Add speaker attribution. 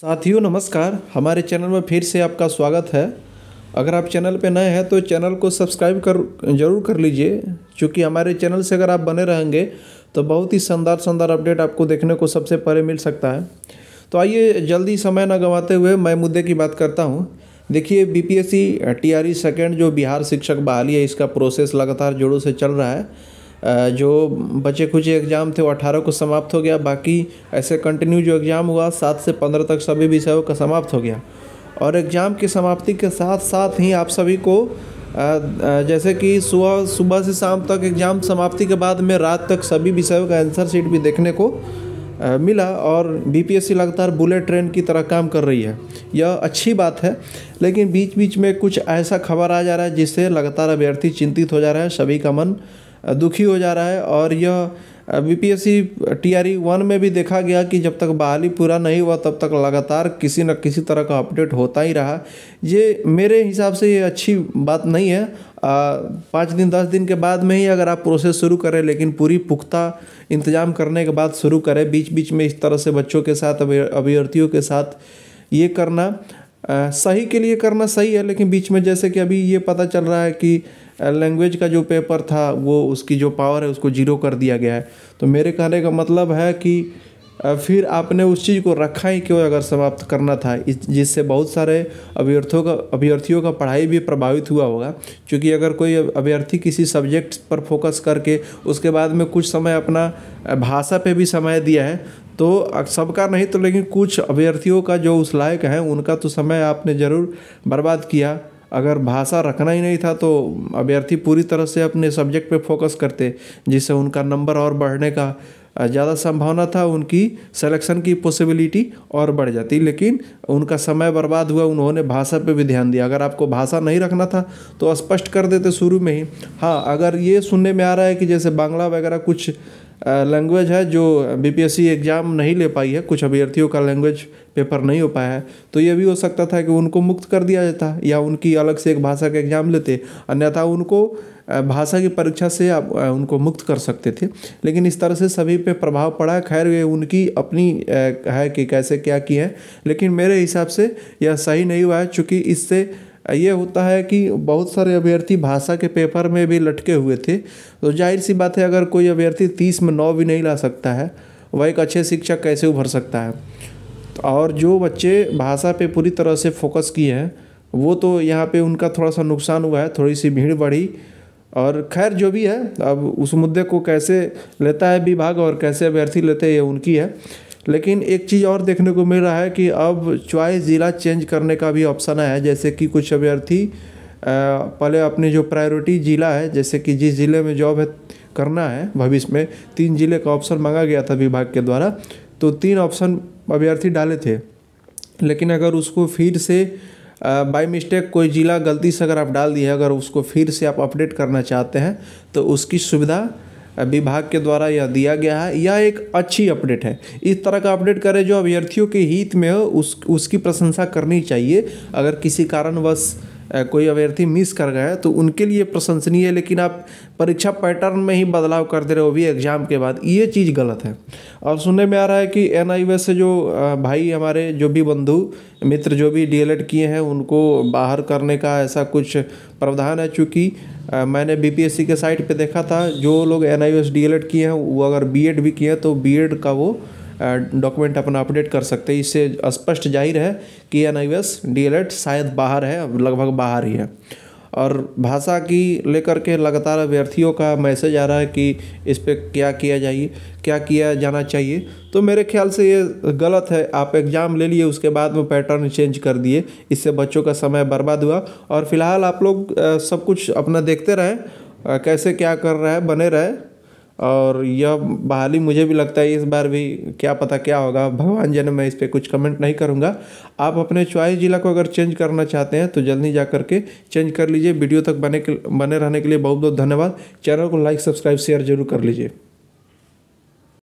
Speaker 1: साथियों नमस्कार हमारे चैनल में फिर से आपका स्वागत है अगर आप चैनल पर नए हैं तो चैनल को सब्सक्राइब कर जरूर कर लीजिए क्योंकि हमारे चैनल से अगर आप बने रहेंगे तो बहुत ही शानदार शानदार अपडेट आपको देखने को सबसे पहले मिल सकता है तो आइए जल्दी समय न गंवाते हुए मैं मुद्दे की बात करता हूँ देखिए B P S C T R E second जो बिहार शिक्षक बहाली है इसका प्रोसेस लगातार जोरों से चल रहा है जो बचे खुचे एग्ज़ाम थे वो अठारह को समाप्त हो गया बाकी ऐसे कंटिन्यू जो एग्ज़ाम हुआ सात से पंद्रह तक सभी विषयों का समाप्त हो गया और एग्ज़ाम की समाप्ति के साथ साथ ही आप सभी को जैसे कि सुबह सुबह से शाम तक एग्ज़ाम समाप्ति के बाद में रात तक सभी विषयों का आंसर शीट भी देखने को मिला और बीपीएससी लगातार बुलेट ट्रेन की तरह काम कर रही है यह अच्छी बात है लेकिन बीच बीच में कुछ ऐसा खबर आ जा रहा है जिससे लगातार अभ्यर्थी चिंतित हो जा रहा है सभी का मन दुखी हो जा रहा है और यह B P S C T R E one में भी देखा गया कि जब तक बहाली पूरा नहीं हुआ तब तक लगातार किसी न किसी तरह का अपडेट होता ही रहा ये मेरे हिसाब से ये अच्छी बात नहीं है पाँच दिन दस दिन के बाद में ही अगर आप प्रोसेस शुरू करें लेकिन पूरी पुख्ता इंतजाम करने के बाद शुरू करें बीच बीच में इस तरह से बच्चों के साथ अभ्यर्थियों के साथ ये करना आ, सही के लिए करना सही है लेकिन बीच में जैसे कि अभी ये पता चल रहा है कि लैंग्वेज का जो पेपर था वो उसकी जो पावर है उसको जीरो कर दिया गया है तो मेरे कहने का मतलब है कि फिर आपने उस चीज़ को रखा ही क्यों अगर समाप्त करना था जिससे बहुत सारे अभ्यर्थियों का अभ्यर्थियों का पढ़ाई भी प्रभावित हुआ होगा क्योंकि अगर कोई अभ्यर्थी किसी सब्जेक्ट पर फोकस करके उसके बाद में कुछ समय अपना भाषा पे भी समय दिया है तो सबका नहीं तो लेकिन कुछ अभ्यर्थियों का जो उस लायक हैं उनका तो समय आपने ज़रूर बर्बाद किया अगर भाषा रखना ही नहीं था तो अभ्यर्थी पूरी तरह से अपने सब्जेक्ट पे फोकस करते जिससे उनका नंबर और बढ़ने का ज़्यादा संभावना था उनकी सिलेक्शन की पॉसिबिलिटी और बढ़ जाती लेकिन उनका समय बर्बाद हुआ उन्होंने भाषा पे भी ध्यान दिया अगर आपको भाषा नहीं रखना था तो स्पष्ट कर देते शुरू में ही हाँ अगर ये सुनने में आ रहा है कि जैसे बांग्ला वगैरह कुछ लैंग्वेज है जो बीपीएससी एग्ज़ाम नहीं ले पाई है कुछ अभ्यर्थियों का लैंग्वेज पेपर नहीं हो पाया है तो ये भी हो सकता था कि उनको मुक्त कर दिया जाता या उनकी अलग से एक भाषा का एग्ज़ाम लेते अन्यथा उनको भाषा की परीक्षा से आप उनको मुक्त कर सकते थे लेकिन इस तरह से सभी पे प्रभाव पड़ा खैर ये उनकी अपनी है कि कैसे क्या की है लेकिन मेरे हिसाब से यह सही नहीं हुआ है चूँकि इससे ये होता है कि बहुत सारे अभ्यर्थी भाषा के पेपर में भी लटके हुए थे तो जाहिर सी बात है अगर कोई अभ्यर्थी तीस में नौ भी नहीं ला सकता है वह एक अच्छे शिक्षक कैसे उभर सकता है तो और जो बच्चे भाषा पे पूरी तरह से फोकस किए हैं वो तो यहाँ पे उनका थोड़ा सा नुकसान हुआ है थोड़ी सी भीड़ बढ़ी और खैर जो भी है अब उस मुद्दे को कैसे लेता है विभाग और कैसे अभ्यर्थी लेते हैं ये उनकी है लेकिन एक चीज़ और देखने को मिल रहा है कि अब चॉइस ज़िला चेंज करने का भी ऑप्शन है जैसे कि कुछ अभ्यर्थी पहले अपने जो प्रायोरिटी ज़िला है जैसे कि जिस ज़िले में जॉब है करना है भविष्य में तीन ज़िले का ऑप्शन मांगा गया था विभाग के द्वारा तो तीन ऑप्शन अभ्यर्थी डाले थे लेकिन अगर उसको फिर से बाई मिस्टेक कोई ज़िला गलती से अगर आप डाल दिए अगर उसको फिर से आप अपडेट करना चाहते हैं तो उसकी सुविधा विभाग के द्वारा यह दिया गया है यह एक अच्छी अपडेट है इस तरह का अपडेट करें जो अभ्यर्थियों के हित में हो उस उसकी प्रशंसा करनी चाहिए अगर किसी कारणवश कोई अभ्यर्थी मिस कर गए तो उनके लिए प्रशंसनीय है लेकिन आप परीक्षा पैटर्न में ही बदलाव कर दे रहे हो भी एग्ज़ाम के बाद ये चीज़ गलत है और सुनने में आ रहा है कि एन से जो भाई हमारे जो भी बंधु मित्र जो भी डी किए हैं उनको बाहर करने का ऐसा कुछ प्रावधान है चूँकि मैंने बी के साइट पर देखा था जो लोग एन आई किए हैं वो अगर बी भी किए हैं तो बी का वो डॉक्यूमेंट अपना अपडेट कर सकते हैं इससे स्पष्ट जाहिर है कि एन आई एस डी शायद बाहर है लगभग बाहर ही है और भाषा की लेकर के लगातार अभ्यर्थियों का मैसेज आ रहा है कि इस पर क्या किया जाइए क्या किया जाना चाहिए तो मेरे ख्याल से ये गलत है आप एग्ज़ाम ले लिए उसके बाद में पैटर्न चेंज कर दिए इससे बच्चों का समय बर्बाद हुआ और फिलहाल आप लोग सब कुछ अपना देखते रहें कैसे क्या कर रहा है बने रहे और यह बहाली मुझे भी लगता है इस बार भी क्या पता क्या होगा भगवान जन मैं इस पर कुछ कमेंट नहीं करूँगा आप अपने चॉइस ज़िला को अगर चेंज करना चाहते हैं तो जल्दी जा करके चेंज कर लीजिए वीडियो तक बने के बने रहने के लिए बहुत बहुत धन्यवाद चैनल को लाइक सब्सक्राइब शेयर जरूर कर लीजिए